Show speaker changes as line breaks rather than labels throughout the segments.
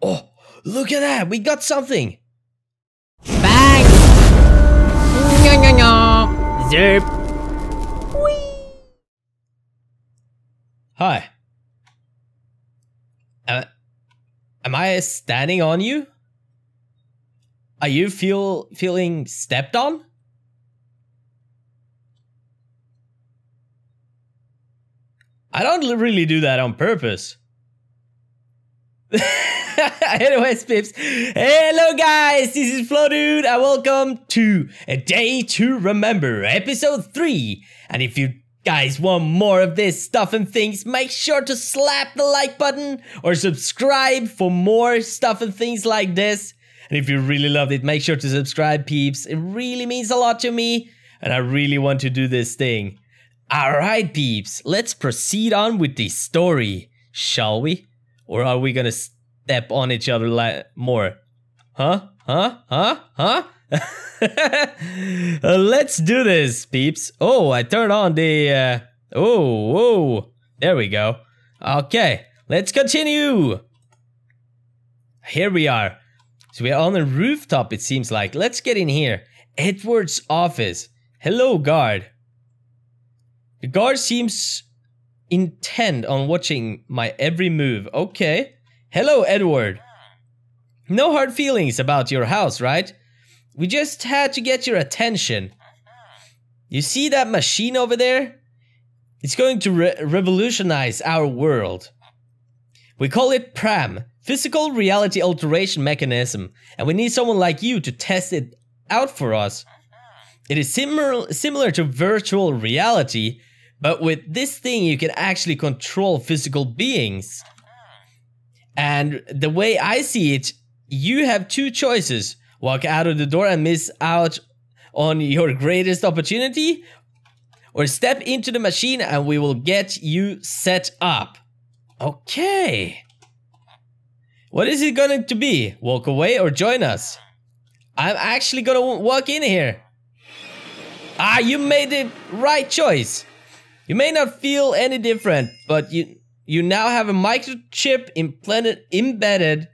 Oh, look at that! We got something! Bang! Zerp! Whee! Hi. Uh, am I standing on you? Are you feel feeling stepped on? I don't really do that on purpose. Anyways, peeps. Hello, guys. This is Flo Dude, and welcome to a day to remember, episode three. And if you guys want more of this stuff and things, make sure to slap the like button or subscribe for more stuff and things like this. And if you really loved it, make sure to subscribe, peeps. It really means a lot to me, and I really want to do this thing. All right, peeps. Let's proceed on with the story, shall we? or are we gonna step on each other like more? Huh? Huh? Huh? Huh? Uh, let's do this, peeps. Oh, I turned on the. Uh, oh, whoa. There we go. Okay, let's continue. Here we are. So we're on a rooftop, it seems like. Let's get in here. Edward's office. Hello, guard. The guard seems intent on watching my every move. Okay. Hello, Edward. No hard feelings about your house, right? We just had to get your attention. You see that machine over there? It's going to re revolutionize our world. We call it PRAM, Physical Reality Alteration Mechanism, and we need someone like you to test it out for us. It is similar similar to virtual reality, but with this thing, you can actually control physical beings. And the way I see it, you have two choices walk out of the door and miss out on your greatest opportunity, or step into the machine and we will get you set up. Okay. What is it going to be? Walk away or join us? I'm actually gonna walk in here. Ah, you made the right choice. You may not feel any different, but you you now have a microchip implanted embedded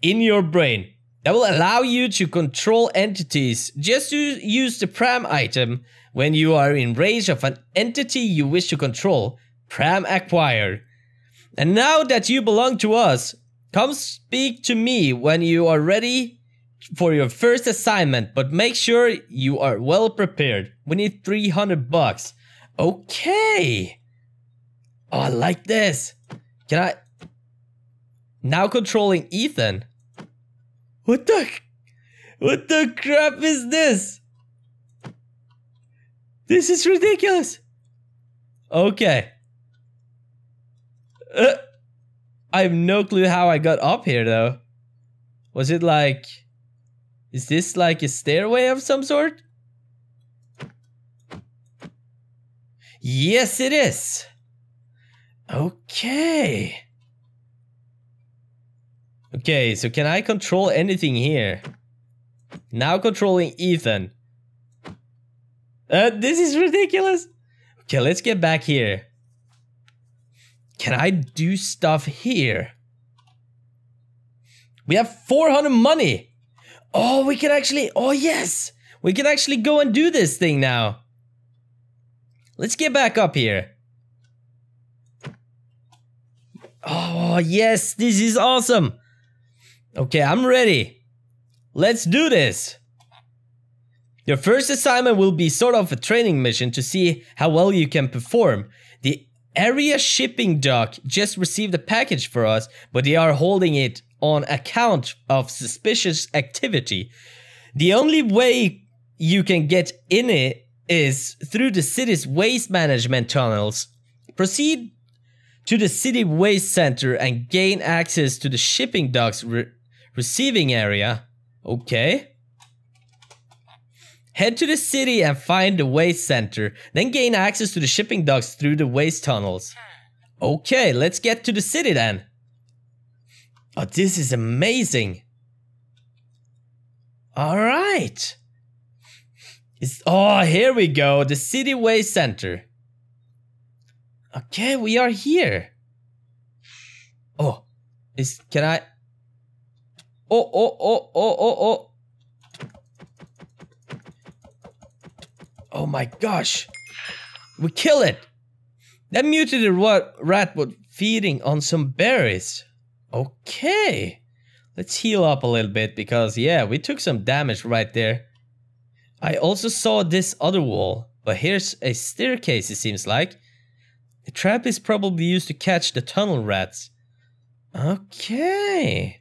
in your brain that will allow you to control entities. Just to use the pram item when you are in range of an entity you wish to control. Pram acquired. And now that you belong to us, come speak to me when you are ready for your first assignment, but make sure you are well prepared. We need 300 bucks. Okay. Oh, I like this. Can I? Now controlling Ethan. What the? What the crap is this? This is ridiculous. Okay. Uh, I have no clue how I got up here though. Was it like... Is this like a stairway of some sort? Yes, it is. Okay. Okay, so can I control anything here? Now controlling Ethan. Uh, this is ridiculous. Okay, let's get back here. Can I do stuff here? We have 400 money. Oh, we can actually, oh yes. We can actually go and do this thing now. Let's get back up here. Oh, yes, this is awesome. Okay, I'm ready. Let's do this. Your first assignment will be sort of a training mission to see how well you can perform. The area shipping dock just received a package for us, but they are holding it on account of suspicious activity. The only way you can get in it is through the city's waste management tunnels. Proceed to the city waste center and gain access to the shipping docks re receiving area. Okay. Head to the city and find the waste center, then gain access to the shipping docks through the waste tunnels. Okay, let's get to the city then. Oh, this is amazing. All right. It's, oh, here we go. The City Way Center. Okay, we are here. Oh, is can I? Oh, oh, oh, oh, oh, oh. Oh my gosh. We kill it. That mutated rat was feeding on some berries. Okay. Let's heal up a little bit because, yeah, we took some damage right there. I also saw this other wall, but here's a staircase it seems like. The trap is probably used to catch the tunnel rats. Okay.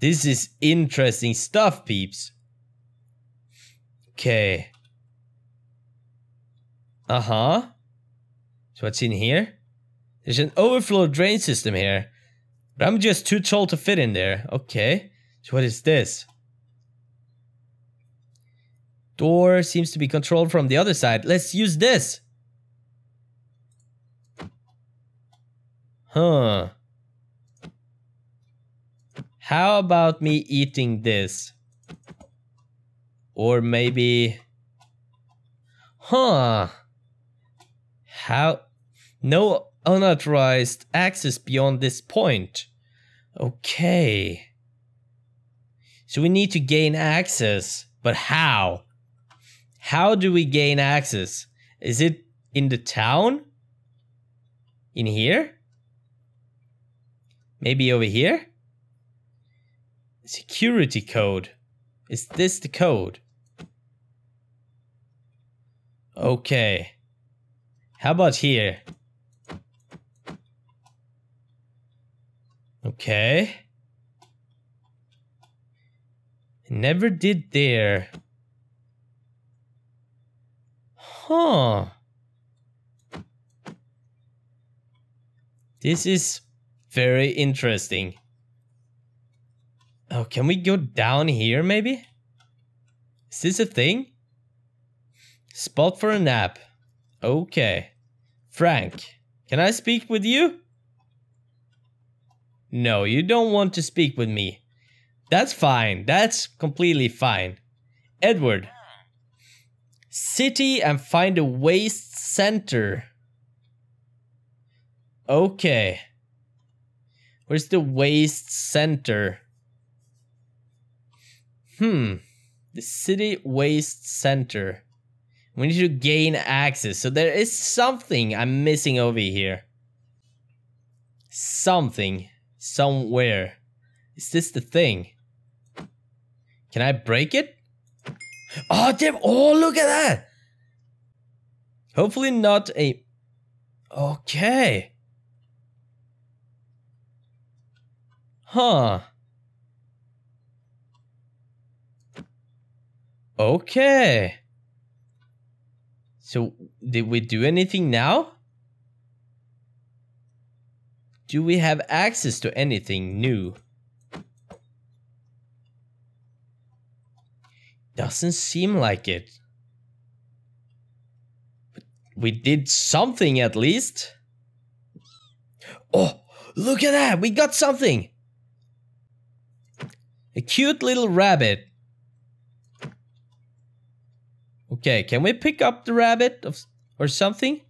This is interesting stuff, peeps. Okay. Uh-huh. So what's in here? There's an overflow drain system here. But I'm just too tall to fit in there. Okay. So what is this? Door seems to be controlled from the other side. Let's use this. Huh. How about me eating this? Or maybe... Huh. How... No unauthorized access beyond this point. Okay. So we need to gain access, but how? How do we gain access? Is it in the town? In here? Maybe over here? Security code. Is this the code? Okay. How about here? Okay. Never did there. Huh. This is very interesting. Oh, can we go down here maybe? Is this a thing? Spot for a nap. Okay. Frank, can I speak with you? No, you don't want to speak with me. That's fine. That's completely fine. Edward, City and find a waste center. Okay. Where's the waste center? Hmm. The city waste center. We need to gain access. So there is something I'm missing over here. Something. Somewhere. Is this the thing? Can I break it? Oh, damn. Oh, look at that. Hopefully not a... Okay. Huh. Okay. So, did we do anything now? Do we have access to anything new? Doesn't seem like it. But we did something at least. Oh, look at that! We got something! A cute little rabbit. Okay, can we pick up the rabbit of, or something?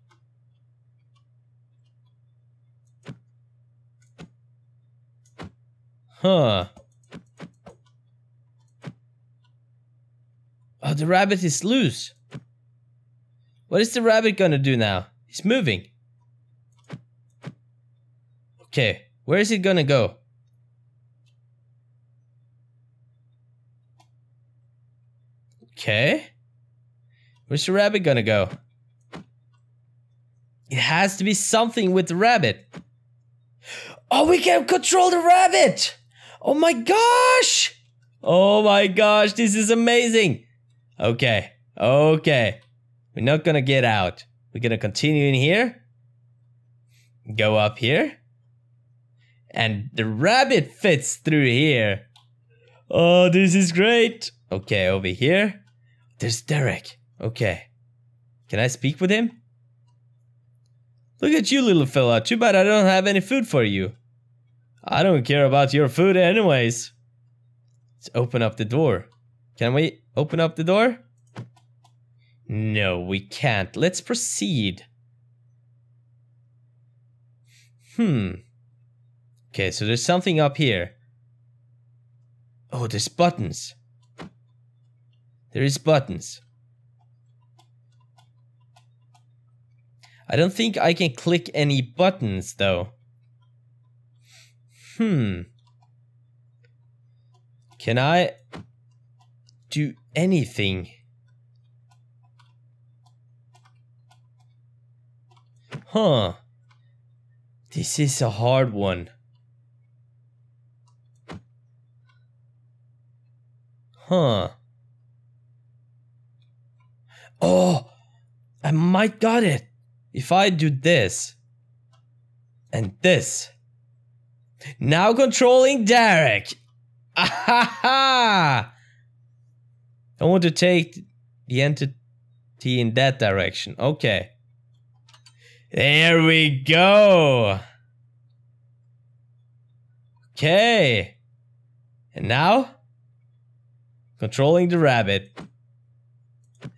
Huh. Oh, the rabbit is loose. What is the rabbit gonna do now? He's moving. Okay, where is it gonna go? Okay. Where's the rabbit gonna go? It has to be something with the rabbit. Oh, we can control the rabbit! Oh my gosh! Oh my gosh, this is amazing! Okay. Okay. We're not gonna get out. We're gonna continue in here. Go up here. And the rabbit fits through here. Oh, this is great. Okay, over here. There's Derek. Okay. Can I speak with him? Look at you, little fella. Too bad I don't have any food for you. I don't care about your food anyways. Let's open up the door. Can we? Open up the door? No, we can't. Let's proceed. Hmm. Okay, so there's something up here. Oh, there's buttons. There is buttons. I don't think I can click any buttons, though. Hmm. Can I do anything. Huh. This is a hard one. Huh. Oh, I might got it. If I do this and this. Now controlling Derek. Ah ha ha! I want to take the entity in that direction. Okay. There we go. Okay. And now, controlling the rabbit.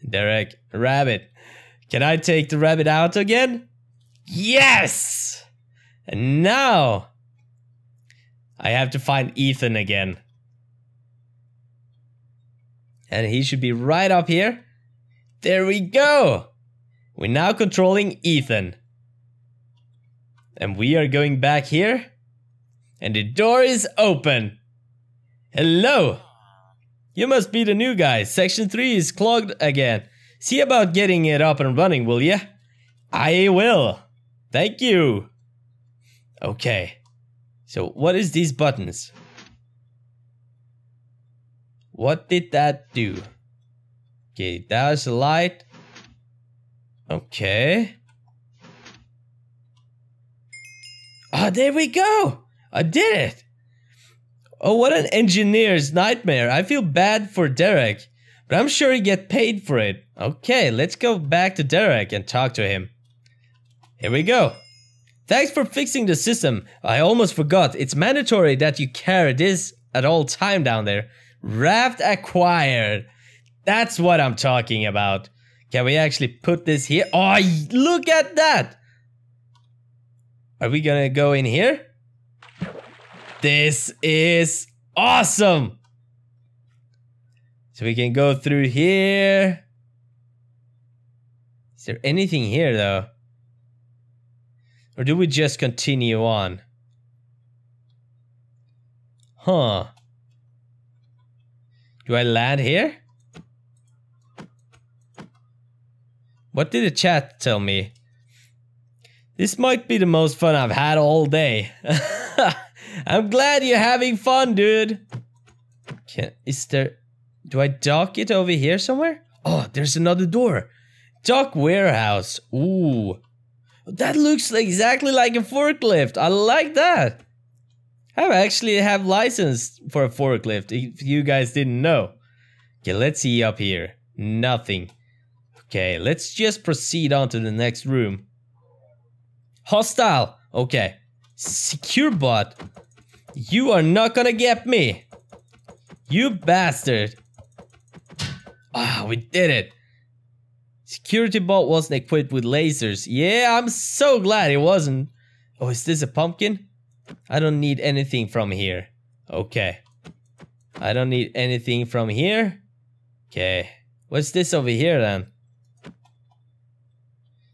Derek, rabbit. Can I take the rabbit out again? Yes! And now, I have to find Ethan again and he should be right up here. There we go! We're now controlling Ethan. And we are going back here. And the door is open. Hello! You must be the new guy. Section 3 is clogged again. See about getting it up and running, will ya? I will. Thank you. Okay. So what is these buttons? What did that do? Okay, that was a light. Okay. Ah, oh, there we go! I did it! Oh, what an engineer's nightmare. I feel bad for Derek, but I'm sure he get paid for it. Okay, let's go back to Derek and talk to him. Here we go. Thanks for fixing the system. I almost forgot. It's mandatory that you carry this at all time down there. Raft acquired. That's what I'm talking about. Can we actually put this here? Oh, look at that. Are we gonna go in here? This is awesome. So we can go through here. Is there anything here though? Or do we just continue on? Huh. Do I land here? What did the chat tell me? This might be the most fun I've had all day. I'm glad you're having fun, dude. Can, is there... Do I dock it over here somewhere? Oh, there's another door. Dock warehouse. Ooh. That looks exactly like a forklift. I like that. I actually have license for a forklift if you guys didn't know. Okay, let's see up here. Nothing. Okay, let's just proceed on to the next room. Hostile. Okay. Secure bot. You are not gonna get me. You bastard. Ah, oh, we did it. Security bot wasn't equipped with lasers. Yeah, I'm so glad it wasn't. Oh, is this a pumpkin? I don't need anything from here. Okay. I don't need anything from here. Okay. What's this over here then?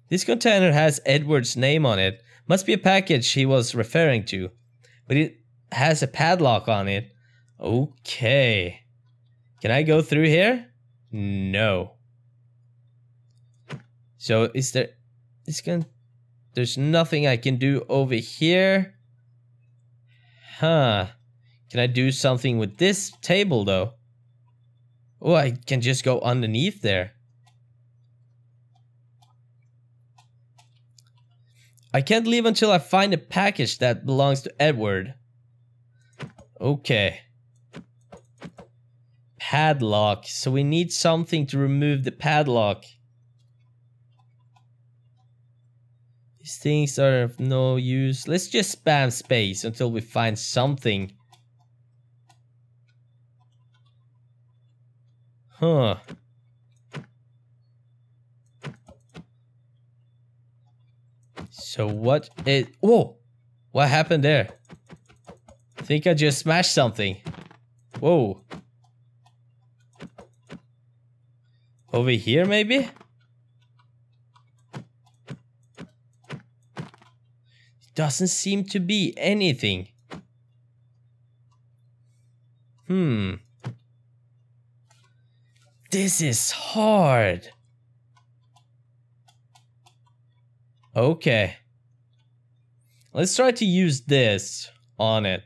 This container has Edward's name on it. Must be a package he was referring to. But it has a padlock on it. Okay. Can I go through here? No. So is there... This can, There's nothing I can do over here. Huh. Can I do something with this table though? Oh, I can just go underneath there. I can't leave until I find a package that belongs to Edward. Okay. Padlock. So we need something to remove the padlock. These things are of no use. Let's just spam space until we find something. Huh. So what is... Whoa! What happened there? I think I just smashed something. Whoa. Over here, maybe? Doesn't seem to be anything. Hmm. This is hard. Okay. Let's try to use this on it.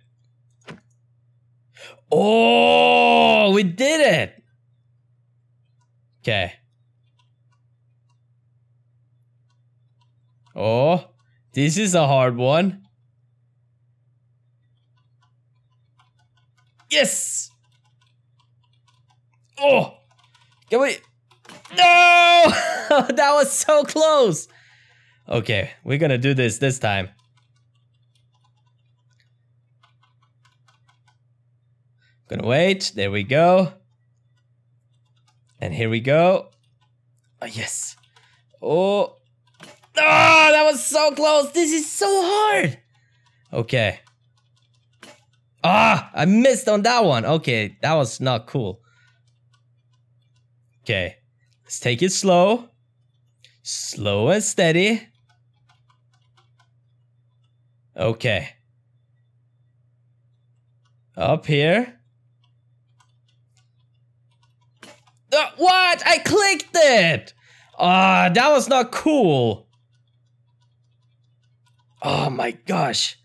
Oh, we did it. Okay. Oh. This is a hard one. Yes! Oh! Can we... No! that was so close! Okay, we're gonna do this this time. gonna wait. There we go. And here we go. Oh, yes. Oh. Oh, that was so close. This is so hard. Okay. Ah, I missed on that one. Okay, that was not cool. Okay, let's take it slow. Slow and steady. Okay. Up here. Uh, what? I clicked it! Ah, uh, that was not cool. Oh my gosh.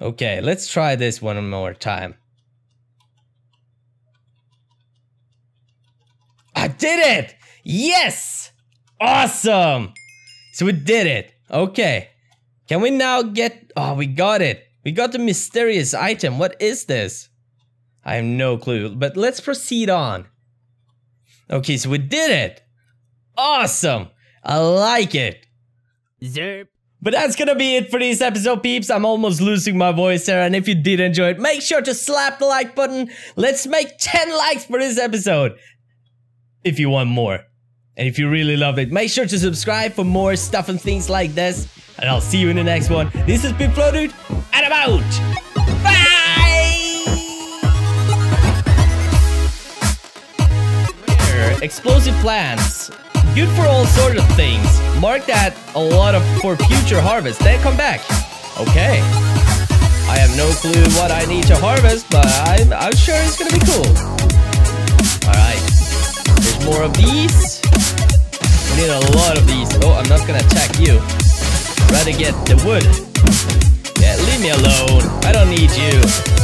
Okay, let's try this one more time. I did it! Yes! Awesome! So we did it. Okay. Can we now get... Oh, we got it. We got the mysterious item. What is this? I have no clue, but let's proceed on. Okay, so we did it. Awesome. I like it. Zerp. But that's gonna be it for this episode, peeps. I'm almost losing my voice there, and if you did enjoy it, make sure to slap the like button. Let's make 10 likes for this episode if you want more. And if you really love it, make sure to subscribe for more stuff and things like this. And I'll see you in the next one. This has been Flow Dude, and I'm out! Bye! Explosive plants. Good for all sorts of things. Mark that a lot of for future harvest. Then come back. Okay. I have no clue what I need to harvest, but I'm, I'm sure it's gonna be cool. Alright. There's more of these. We need a lot of these. Oh, I'm not gonna attack you. Rather get the wood. Yeah, leave me alone. I don't need you.